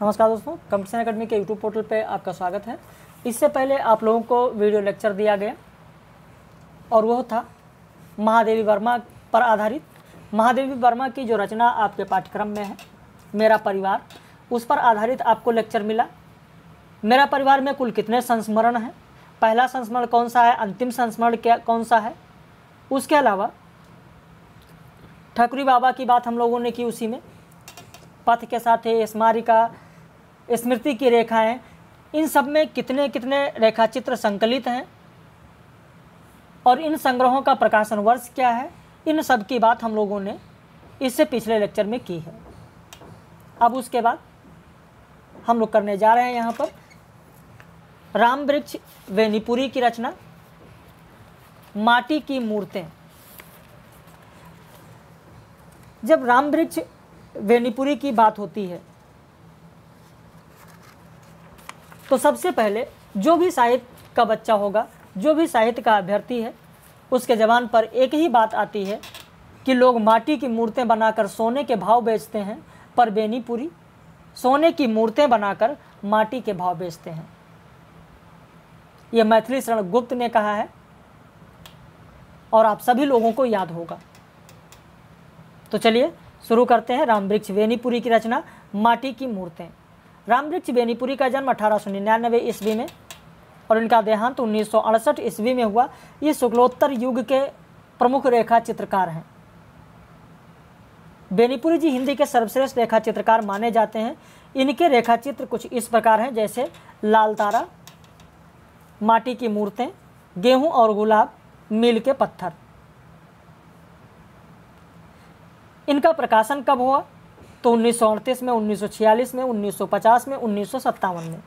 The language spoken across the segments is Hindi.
नमस्कार दोस्तों कंपटीशन अकेडमी के यूट्यूब पोर्टल पे आपका स्वागत है इससे पहले आप लोगों को वीडियो लेक्चर दिया गया और वह था महादेवी वर्मा पर आधारित महादेवी वर्मा की जो रचना आपके पाठ्यक्रम में है मेरा परिवार उस पर आधारित आपको लेक्चर मिला मेरा परिवार में कुल कितने संस्मरण हैं पहला संस्मरण कौन सा है अंतिम संस्मरण क्या कौन सा है उसके अलावा ठकुरी बाबा की बात हम लोगों ने की उसी में पथ के साथ है स्मारिका स्मृति की रेखाएं इन सब में कितने कितने रेखाचित्र संकलित हैं और इन संग्रहों का प्रकाशन वर्ष क्या है इन सब की बात हम लोगों ने इससे पिछले लेक्चर में की है अब उसके बाद हम लोग करने जा रहे हैं यहाँ पर राम वृक्ष वेनीपुरी की रचना माटी की मूर्तें जब राम वृक्ष वेनीपुरी की बात होती है तो सबसे पहले जो भी साहित्य का बच्चा होगा जो भी साहित्य का अभ्यर्थी है उसके जबान पर एक ही बात आती है कि लोग माटी की मूर्तें बनाकर सोने के भाव बेचते हैं पर बेनीपुरी सोने की मूर्तें बनाकर माटी के भाव बेचते हैं यह मैथिली शरण गुप्त ने कहा है और आप सभी लोगों को याद होगा तो चलिए शुरू करते हैं राम वृक्ष वेनीपुरी की रचना माटी की मूर्तें रामवृक्ष बेनीपुरी का जन्म अठारह सौ निन्यानवे ईस्वी में और इनका देहांत उन्नीस सौ अड़सठ ईस्वी में हुआ ये शुक्लोत्तर युग के प्रमुख रेखा चित्रकार हैं बेनीपुरी जी हिंदी के सर्वश्रेष्ठ रेखा चित्रकार माने जाते हैं इनके रेखा चित्र कुछ इस प्रकार हैं जैसे लाल तारा माटी की मूर्तें गेहूं और गुलाब मील के पत्थर इनका प्रकाशन कब हुआ तो उन्नीस में उन्नीस में उन्नीस में उन्नीस में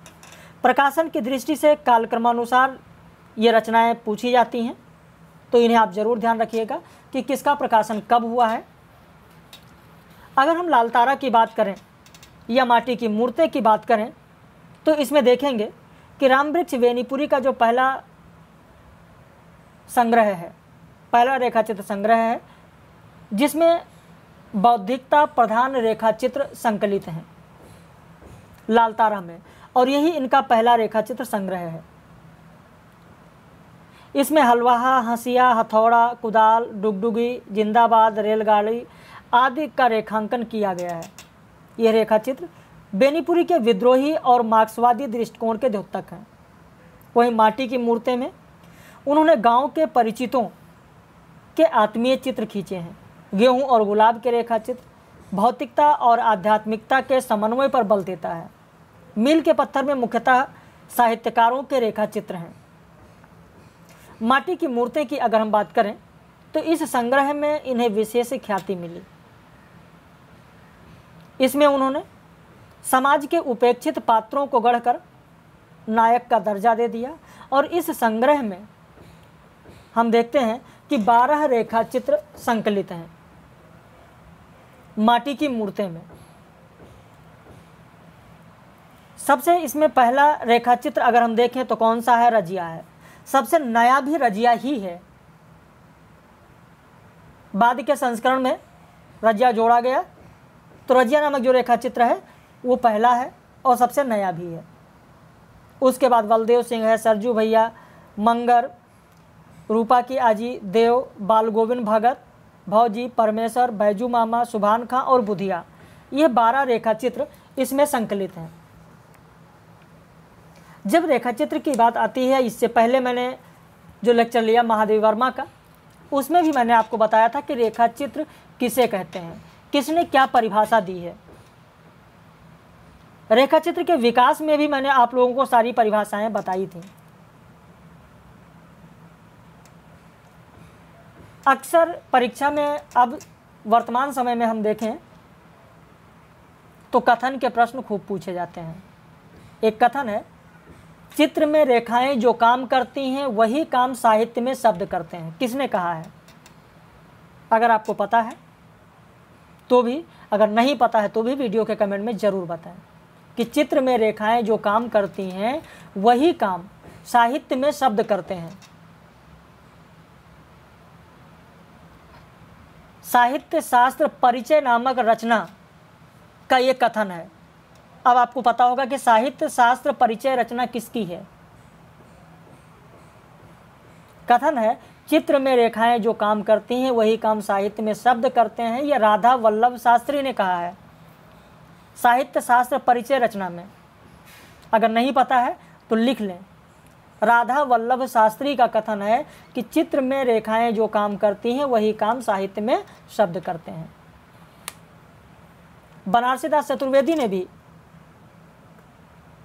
प्रकाशन की दृष्टि से कालक्रमानुसार ये रचनाएं पूछी जाती हैं तो इन्हें आप ज़रूर ध्यान रखिएगा कि किसका प्रकाशन कब हुआ है अगर हम लाल तारा की बात करें या माटी की मूर्ति की बात करें तो इसमें देखेंगे कि रामवृक्ष वेनीपुरी का जो पहला संग्रह है पहला रेखाचित्र संग्रह है जिसमें बौद्धिकता प्रधान रेखाचित्र संकलित हैं लाल तारा में और यही इनका पहला रेखाचित्र संग्रह है इसमें हलवाहा हंसिया हथौड़ा कुदाल डुगडुगी जिंदाबाद रेलगाड़ी आदि का रेखांकन किया गया है यह रेखाचित्र बेनीपुरी के विद्रोही और मार्क्सवादी दृष्टिकोण के द्योतक हैं वहीं माटी की मूर्तें में उन्होंने गांव के परिचितों के आत्मीय चित्र खींचे हैं गेहूं और गुलाब के रेखाचित्र भौतिकता और आध्यात्मिकता के समन्वय पर बल देता है मील के पत्थर में मुख्यतः साहित्यकारों के रेखाचित्र हैं माटी की मूर्तें की अगर हम बात करें तो इस संग्रह में इन्हें विशेष ख्याति मिली इसमें उन्होंने समाज के उपेक्षित पात्रों को गढ़कर नायक का दर्जा दे दिया और इस संग्रह में हम देखते हैं कि बारह रेखाचित्र संकलित हैं माटी की मूर्तें में सबसे इसमें पहला रेखाचित्र अगर हम देखें तो कौन सा है रजिया है सबसे नया भी रजिया ही है बाद के संस्करण में रजिया जोड़ा गया तो रजिया नामक जो रेखाचित्र है वो पहला है और सबसे नया भी है उसके बाद बलदेव सिंह है सरजू भैया मंगर रूपा की आजी देव बाल गोविंद भगत भौजी परमेश्वर बैजू मामा सुभान खां और बुधिया ये बारह रेखा चित्र इसमें संकलित हैं जब रेखा चित्र की बात आती है इससे पहले मैंने जो लेक्चर लिया महादेव वर्मा का उसमें भी मैंने आपको बताया था कि रेखा चित्र किसे कहते हैं किसने क्या परिभाषा दी है रेखा चित्र के विकास में भी मैंने आप लोगों को सारी परिभाषाएं बताई थी अक्सर परीक्षा में अब वर्तमान समय में हम देखें तो कथन के प्रश्न खूब पूछे जाते हैं एक कथन है चित्र में रेखाएं जो काम करती हैं वही काम साहित्य में शब्द करते हैं किसने कहा है अगर आपको पता है तो भी अगर नहीं पता है तो भी वीडियो के कमेंट में ज़रूर बताएं कि चित्र में रेखाएं जो काम करती हैं वही काम साहित्य में शब्द करते हैं साहित्य शास्त्र परिचय नामक रचना का ये कथन है अब आपको पता होगा कि साहित्य शास्त्र परिचय रचना किसकी है कथन है चित्र में रेखाएं जो काम करती हैं वही काम साहित्य में शब्द करते हैं यह राधा वल्लभ शास्त्री ने कहा है साहित्य शास्त्र परिचय रचना में अगर नहीं पता है तो लिख लें राधा वल्लभ शास्त्री का कथन है कि चित्र में रेखाएं जो काम करती हैं वही काम साहित्य में शब्द करते हैं बनारसीदास चतुर्वेदी ने भी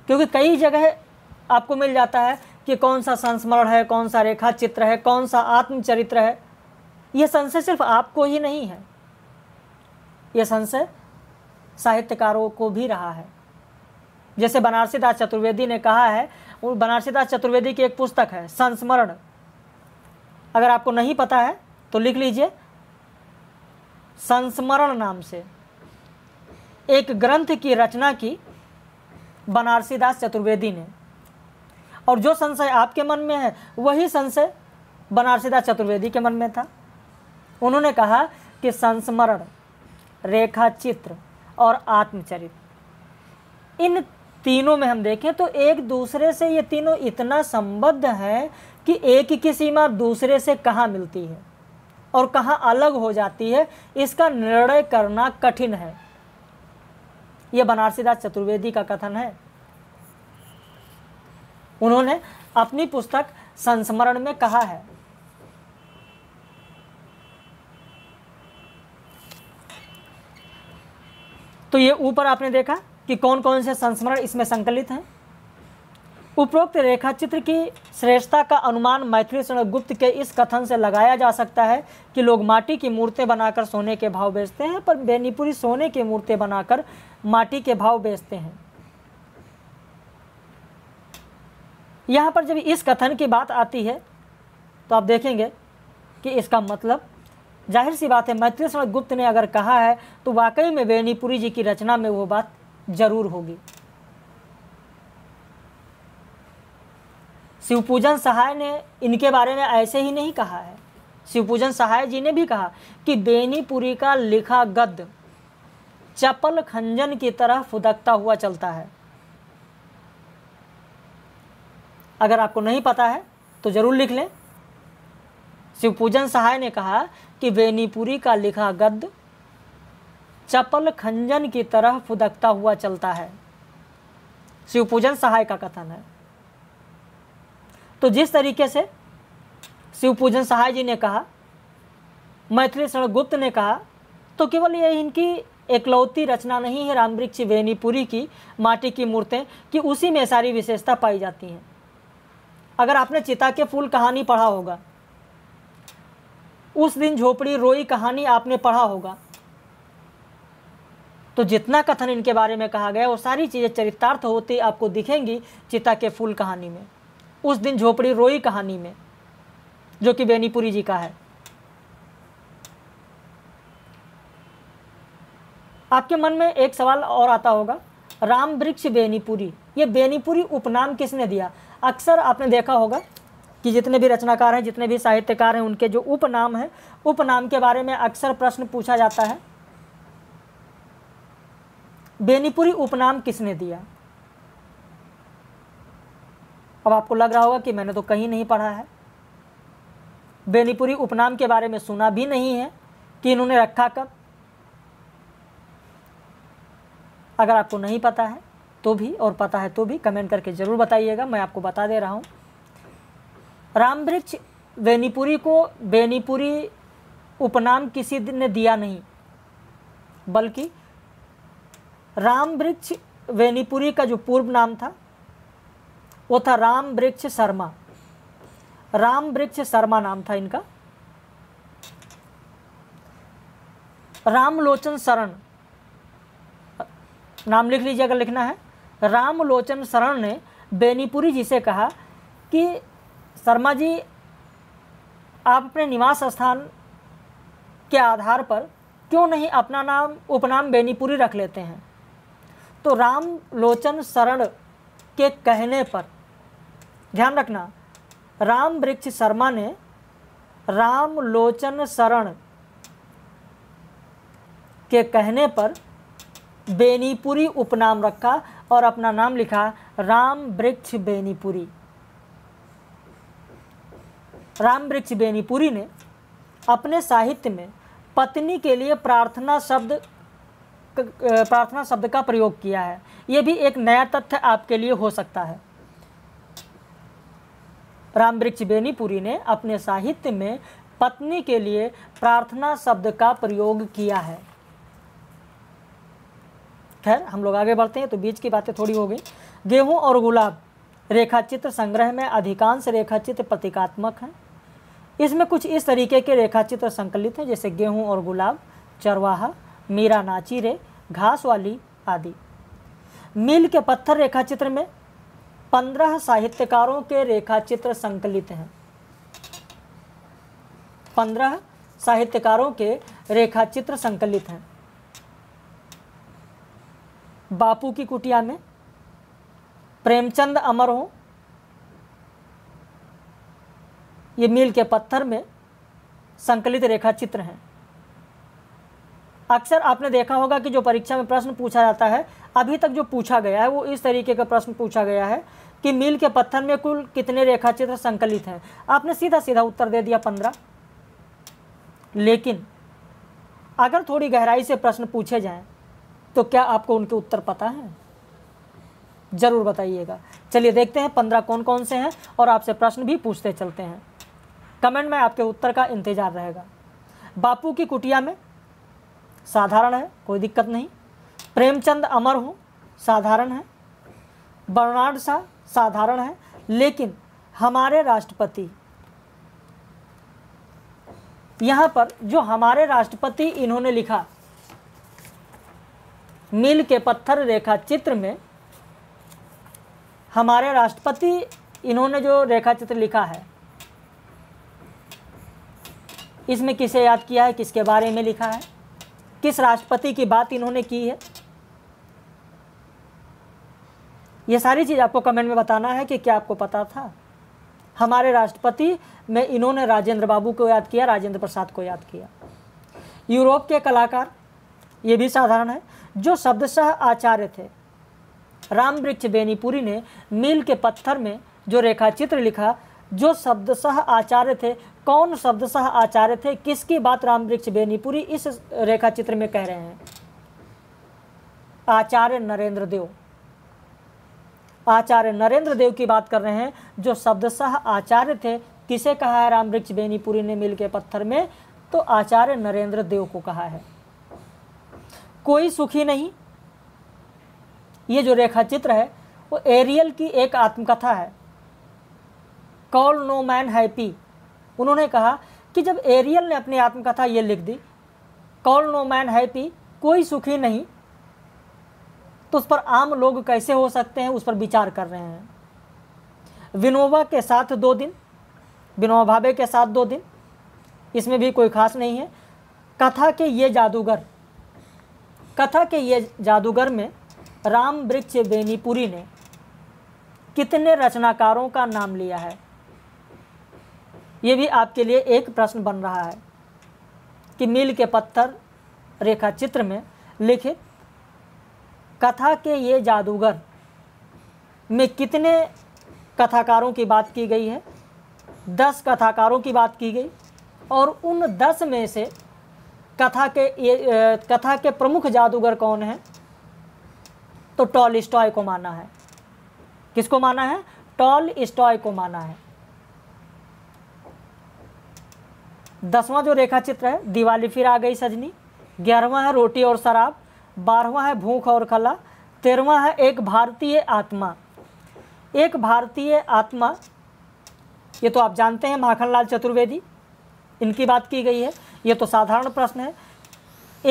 क्योंकि कई जगह आपको मिल जाता है कि कौन सा संस्मरण है कौन सा रेखा चित्र है कौन सा आत्मचरित्र है यह संशय सिर्फ आपको ही नहीं है यह संशय साहित्यकारों को भी रहा है जैसे बनारसी दास चतुर्वेदी ने कहा है बनारसीदास बनारसी दास चतुर्वेदी की एक पुस्तक है संस्मरण अगर आपको नहीं पता है तो लिख लीजिए संस्मरण नाम से एक ग्रंथ की रचना की बनारसी दास चतुर्वेदी ने और जो संशय आपके मन में है वही संशय बनारसी दास चतुर्वेदी के मन में था उन्होंने कहा कि संस्मरण रेखा चित्र और आत्मचरित्र इन तीनों में हम देखें तो एक दूसरे से ये तीनों इतना संबद्ध हैं कि एक की सीमा दूसरे से कहाँ मिलती है और कहाँ अलग हो जाती है इसका निर्णय करना कठिन है ये बनारसीदास चतुर्वेदी का कथन है उन्होंने अपनी पुस्तक संस्मरण में कहा है तो ये ऊपर आपने देखा कि कौन कौन से संस्मरण इसमें संकलित हैं उपरोक्त रेखाचित्र की श्रेष्ठता का अनुमान मैथिली गुप्त के इस कथन से लगाया जा सकता है कि लोग माटी की मूर्तें बनाकर सोने के भाव बेचते हैं पर बेनीपुरी सोने की मूर्तें बनाकर माटी के भाव बेचते हैं यहाँ पर जब इस कथन की बात आती है तो आप देखेंगे कि इसका मतलब जाहिर सी बात है मैथिली गुप्त ने अगर कहा है तो वाकई में बेनीपुरी जी की रचना में वो बात जरूर होगी शिवपूजन सहाय ने इनके बारे में ऐसे ही नहीं कहा है शिवपूजन सहाय जी ने भी कहा कि बेनीपुरी का लिखा गद्य चपल खंजन की तरह फुदकता हुआ चलता है अगर आपको नहीं पता है तो ज़रूर लिख लें शिवपूजन सहाय ने कहा कि बेनीपुरी का लिखा गद्य चपल खंजन की तरह फुदकता हुआ चलता है शिव पूजन सहाय का कथन है तो जिस तरीके से शिव पूजन सहाय जी ने कहा मैथिली शरण गुप्त ने कहा तो केवल ये इनकी एकलौती रचना नहीं है रामवृक्ष वेनीपुरी की माटी की मूर्तें कि उसी में सारी विशेषता पाई जाती हैं अगर आपने चिता के फूल कहानी पढ़ा होगा उस दिन झोपड़ी रोई कहानी आपने पढ़ा होगा तो जितना कथन इनके बारे में कहा गया वो सारी चीज़ें चरितार्थ होती आपको दिखेंगी चिता के फूल कहानी में उस दिन झोपड़ी रोई कहानी में जो कि बेनीपुरी जी का है आपके मन में एक सवाल और आता होगा राम वृक्ष बेनीपुरी ये बेनीपुरी उपनाम किसने दिया अक्सर आपने देखा होगा कि जितने भी रचनाकार हैं जितने भी साहित्यकार हैं उनके जो उपनाम हैं उपनाम के बारे में अक्सर प्रश्न पूछा जाता है बेनीपुरी उपनाम किसने दिया अब आपको लग रहा होगा कि मैंने तो कहीं नहीं पढ़ा है बेनीपुरी उपनाम के बारे में सुना भी नहीं है कि इन्होंने रखा कब अगर आपको नहीं पता है तो भी और पता है तो भी कमेंट करके ज़रूर बताइएगा मैं आपको बता दे रहा हूँ रामवृक्ष बेनीपुरी को बेनीपुरी उपनाम किसी ने दिया नहीं बल्कि राम वृक्ष वेनीपुरी का जो पूर्व नाम था वो था राम वृक्ष शर्मा राम वृक्ष शर्मा नाम था इनका रामलोचन शरण नाम लिख लीजिए अगर लिखना है रामलोचन शरण ने बेनीपुरी जी से कहा कि शर्मा जी आप अपने निवास स्थान के आधार पर क्यों नहीं अपना नाम उपनाम बेनीपुरी रख लेते हैं तो राम लोचन शरण के कहने पर ध्यान रखना राम वृक्ष शर्मा ने राम लोचन शरण के कहने पर बेनीपुरी उपनाम रखा और अपना नाम लिखा राम वृक्ष बेनीपुरी राम वृक्ष बेनीपुरी ने अपने साहित्य में पत्नी के लिए प्रार्थना शब्द प्रार्थना शब्द का प्रयोग किया है ये भी एक नया तथ्य आपके लिए हो सकता है राम वृक्ष बेनीपुरी ने अपने साहित्य में पत्नी के लिए प्रार्थना शब्द का प्रयोग किया है खैर हम लोग आगे बढ़ते हैं तो बीच की बातें थोड़ी हो गई गेहूं और गुलाब रेखाचित्र संग्रह में अधिकांश रेखाचित्र प्रतीकात्मक हैं इसमें कुछ इस तरीके के रेखाचित्र संकलित हैं जैसे गेहूं और गुलाब चरवाहा मीरा नाची रे घास वाली आदि मील के पत्थर रेखाचित्र में पंद्रह साहित्यकारों के रेखाचित्र संकलित हैं पंद्रह साहित्यकारों के रेखाचित्र संकलित हैं बापू की कुटिया में प्रेमचंद अमर हों ये मील के पत्थर में संकलित रेखाचित्र हैं अक्सर आपने देखा होगा कि जो परीक्षा में प्रश्न पूछा जाता है अभी तक जो पूछा गया है वो इस तरीके का प्रश्न पूछा गया है कि मील के पत्थर में कुल कितने रेखा चित्र संकलित हैं आपने सीधा सीधा उत्तर दे दिया पंद्रह लेकिन अगर थोड़ी गहराई से प्रश्न पूछे जाएं तो क्या आपको उनके उत्तर पता है ज़रूर बताइएगा चलिए देखते हैं पंद्रह कौन कौन से हैं और आपसे प्रश्न भी पूछते चलते हैं कमेंट में आपके उत्तर का इंतज़ार रहेगा बापू की कुटिया में साधारण है कोई दिक्कत नहीं प्रेमचंद अमर हो साधारण है बर्नाड शाह साधारण है लेकिन हमारे राष्ट्रपति यहाँ पर जो हमारे राष्ट्रपति इन्होंने लिखा मील के पत्थर रेखा चित्र में हमारे राष्ट्रपति इन्होंने जो रेखा चित्र लिखा है इसमें किसे याद किया है किसके बारे में लिखा है किस राष्ट्रपति की बात इन्होंने की है ये सारी चीज़ आपको कमेंट में बताना है कि क्या आपको पता था हमारे राष्ट्रपति में इन्होंने राजेंद्र बाबू को याद किया राजेंद्र प्रसाद को याद किया यूरोप के कलाकार ये भी साधारण है जो शब्दशाह आचार्य थे राम वृक्ष बेनीपुरी ने मील के पत्थर में जो रेखाचित्र लिखा जो शब्दशह आचार्य थे कौन शब्दशह आचार्य थे किसकी बात राम वृक्ष बेनीपुरी इस रेखा चित्र में कह रहे हैं आचार्य नरेंद्र देव आचार्य नरेंद्र देव की बात कर रहे हैं जो शब्दशाह आचार्य थे किसे कहा है राम वृक्ष बेनीपुरी ने मिल के पत्थर में तो आचार्य नरेंद्र देव को कहा है कोई सुखी नहीं ये जो रेखा चित्र है वो एरियल की एक आत्मकथा है कॉल नो मैन हैप्पी उन्होंने कहा कि जब एरियल ने अपनी आत्मकथा ये लिख दी कॉल नो मैन हैप्पी कोई सुखी नहीं तो उस पर आम लोग कैसे हो सकते हैं उस पर विचार कर रहे हैं विनोबा के साथ दो दिन विनोबा भावे के साथ दो दिन इसमें भी कोई खास नहीं है कथा के ये जादूगर कथा के ये जादूगर में राम वृक्ष बेनीपुरी ने कितने रचनाकारों का नाम लिया है ये भी आपके लिए एक प्रश्न बन रहा है कि नील के पत्थर रेखा चित्र में लिखे कथा के ये जादूगर में कितने कथाकारों की बात की गई है दस कथाकारों की बात की गई और उन दस में से कथा के ये कथा के प्रमुख जादूगर कौन हैं तो टॉल स्टॉय को माना है किसको माना है टॉल स्टॉय को माना है दसवां जो रेखा चित्र है दिवाली फिर आ गई सजनी ग्यारहवा है रोटी और शराब बारहवा है भूख और कला तेरहवा है एक भारतीय आत्मा एक भारतीय आत्मा ये तो आप जानते हैं माखनलाल चतुर्वेदी इनकी बात की गई है ये तो साधारण प्रश्न है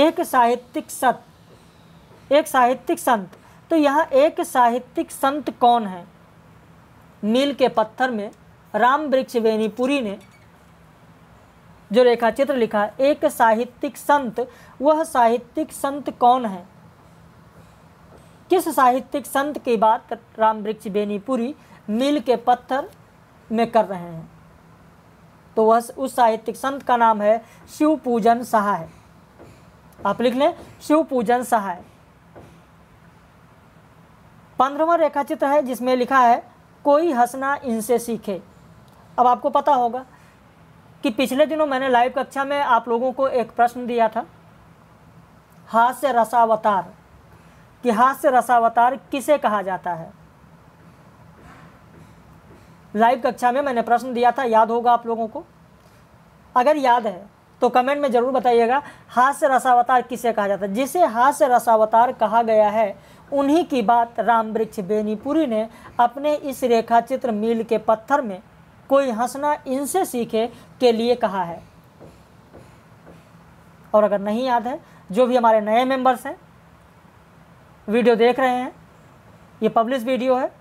एक साहित्यिक संत एक साहित्यिक संत तो यहाँ एक साहित्यिक संत कौन है नील के पत्थर में राम वृक्ष वेनीपुरी ने जो रेखा चित्र लिखा एक साहित्यिक संत वह साहित्यिक संत कौन है किस साहित्यिक संत की बात राम वृक्ष बेनीपुरी मील के पत्थर में कर रहे हैं तो वह उस साहित्यिक संत का नाम है शिव पूजन सहाय आप लिख लें शिव पूजन सहाय पंद्रहवा रेखाचित्र है जिसमें लिखा है कोई हंसना इनसे सीखे अब आपको पता होगा कि पिछले दिनों मैंने लाइव कक्षा में आप लोगों को एक प्रश्न दिया था हास्य रसावतार कि हास्य रसावतार किसे कहा जाता है लाइव कक्षा में मैंने प्रश्न दिया था याद होगा आप लोगों को अगर याद है तो कमेंट में ज़रूर बताइएगा हास्य रसावतार किसे कहा जाता है जिसे हास्य रसावतार कहा गया है उन्हीं की बात राम वृक्ष बेनीपुरी ने अपने इस रेखा चित्र मील के पत्थर में कोई हंसना इनसे सीखे के लिए कहा है और अगर नहीं याद है जो भी हमारे नए मेंबर्स हैं वीडियो देख रहे हैं ये पब्लिश वीडियो है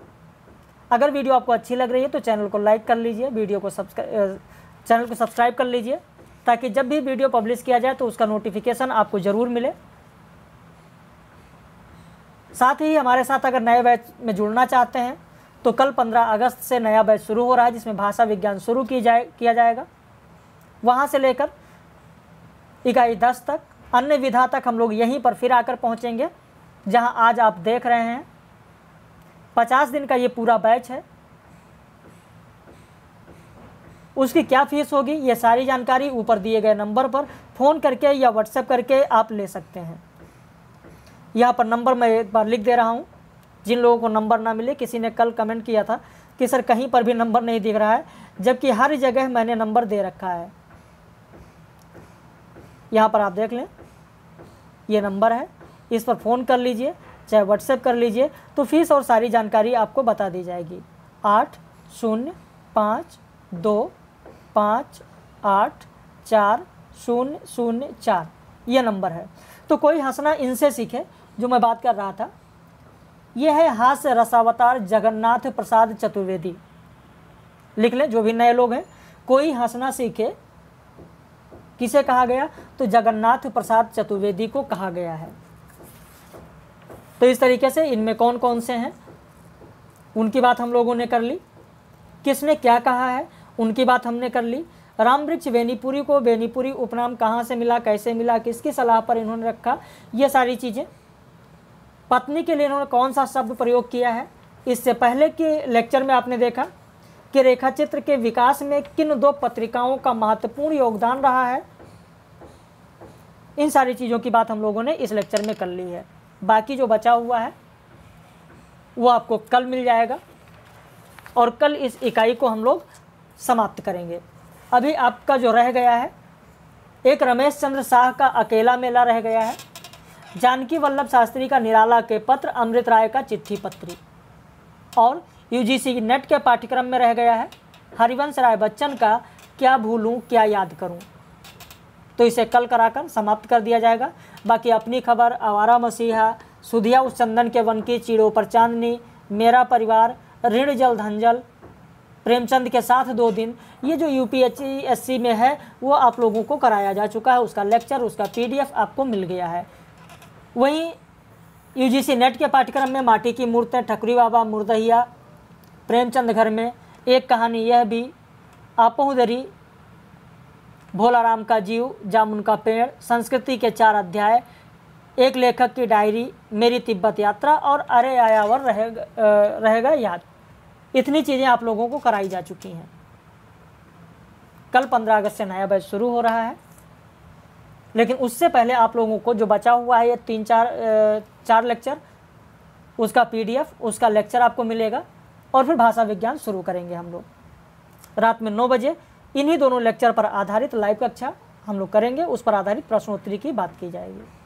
अगर वीडियो आपको अच्छी लग रही है तो चैनल को लाइक कर लीजिए वीडियो को सब्सक्राइब चैनल को सब्सक्राइब कर लीजिए ताकि जब भी वीडियो पब्लिश किया जाए तो उसका नोटिफिकेशन आपको ज़रूर मिले साथ ही हमारे साथ अगर नए बैच में जुड़ना चाहते हैं तो कल 15 अगस्त से नया बैच शुरू हो रहा है जिसमें भाषा विज्ञान शुरू की जाए किया जाएगा वहाँ से लेकर इकाई दस तक अन्य विधा तक हम लोग यहीं पर फिर आकर पहुँचेंगे जहाँ आज आप देख रहे हैं पचास दिन का ये पूरा बैच है उसकी क्या फीस होगी ये सारी जानकारी ऊपर दिए गए नंबर पर फ़ोन करके या व्हाट्सएप करके आप ले सकते हैं यहाँ पर नंबर मैं एक बार लिख दे रहा हूँ जिन लोगों को नंबर ना मिले किसी ने कल कमेंट किया था कि सर कहीं पर भी नंबर नहीं दिख रहा है जबकि हर जगह मैंने नंबर दे रखा है यहाँ पर आप देख लें ये नंबर है इस पर फ़ोन कर लीजिए चाहे व्हाट्सएप कर लीजिए तो फीस और सारी जानकारी आपको बता दी जाएगी आठ शून्य पाँच दो पाँच आठ चार शून्य शून्य चार ये नंबर है तो कोई हंसना इनसे सीखे जो मैं बात कर रहा था यह है हास्य रसावतार जगन्नाथ प्रसाद चतुर्वेदी लिख लें जो भी नए लोग हैं कोई हंसना सीखे किसे कहा गया तो जगन्नाथ प्रसाद चतुर्वेदी को कहा गया है तो इस तरीके से इनमें कौन कौन से हैं उनकी बात हम लोगों ने कर ली किसने क्या कहा है उनकी बात हमने कर ली राम वृक्ष वेनीपुरी को वेनीपुरी उपनाम कहाँ से मिला कैसे मिला किसकी सलाह पर इन्होंने रखा ये सारी चीज़ें पत्नी के लिए इन्होंने कौन सा शब्द प्रयोग किया है इससे पहले के लेक्चर में आपने देखा कि रेखा चित्र के विकास में किन दो पत्रिकाओं का महत्वपूर्ण योगदान रहा है इन सारी चीज़ों की बात हम लोगों ने इस लेक्चर में कर ली है बाकी जो बचा हुआ है वो आपको कल मिल जाएगा और कल इस इकाई को हम लोग समाप्त करेंगे अभी आपका जो रह गया है एक रमेश चंद्र शाह का अकेला मेला रह गया है जानकी वल्लभ शास्त्री का निराला के पत्र अमृत राय का चिट्ठी पत्री और यूजीसी नेट के पाठ्यक्रम में रह गया है हरिवंश राय बच्चन का क्या भूलूँ क्या याद करूँ तो इसे कल कराकर समाप्त कर दिया जाएगा बाकी अपनी खबर आवारा मसीहा सुधिया उस चंदन के वन की चीड़ों पर चांदनी मेरा परिवार ऋण जल धनजल प्रेमचंद के साथ दो दिन ये जो यू पी में है वो आप लोगों को कराया जा चुका है उसका लेक्चर उसका पी आपको मिल गया है वहीं यूजीसी नेट के पाठ्यक्रम में माटी की मूर्तें ठकुरी बाबा मुर्दहिया प्रेमचंद घर में एक कहानी यह भी आपोहदरी राम का जीव जामुन का पेड़ संस्कृति के चार अध्याय एक लेखक की डायरी मेरी तिब्बत यात्रा और अरे आयावर रहेगा रहे याद इतनी चीज़ें आप लोगों को कराई जा चुकी हैं कल पंद्रह अगस्त से नया बैच शुरू हो रहा है लेकिन उससे पहले आप लोगों को जो बचा हुआ है ये तीन चार चार लेक्चर उसका पीडीएफ उसका लेक्चर आपको मिलेगा और फिर भाषा विज्ञान शुरू करेंगे हम लोग रात में नौ बजे इन्हीं दोनों लेक्चर पर आधारित लाइव कक्षा हम लोग करेंगे उस पर आधारित प्रश्नोत्तरी की बात की जाएगी